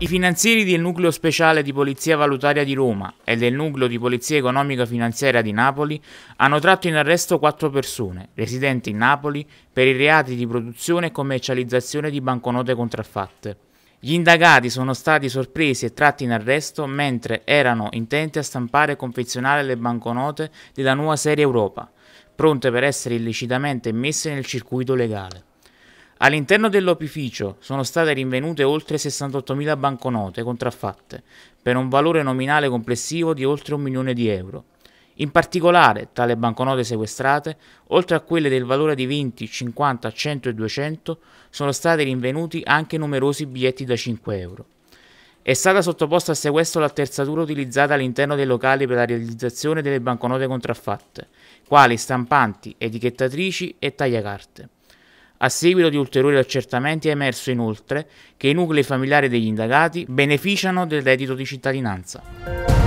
I finanzieri del Nucleo Speciale di Polizia Valutaria di Roma e del Nucleo di Polizia Economica Finanziaria di Napoli hanno tratto in arresto quattro persone residenti in Napoli per i reati di produzione e commercializzazione di banconote contraffatte. Gli indagati sono stati sorpresi e tratti in arresto mentre erano intenti a stampare e confezionare le banconote della nuova serie Europa, pronte per essere illecitamente messe nel circuito legale. All'interno dell'opificio sono state rinvenute oltre 68.000 banconote contraffatte, per un valore nominale complessivo di oltre un milione di euro. In particolare, tra le banconote sequestrate, oltre a quelle del valore di 20, 50, 100 e 200, sono stati rinvenuti anche numerosi biglietti da 5 euro. È stata sottoposta a sequestro l'attrezzatura utilizzata all'interno dei locali per la realizzazione delle banconote contraffatte, quali stampanti, etichettatrici e tagliacarte. A seguito di ulteriori accertamenti è emerso inoltre che i nuclei familiari degli indagati beneficiano del reddito di cittadinanza.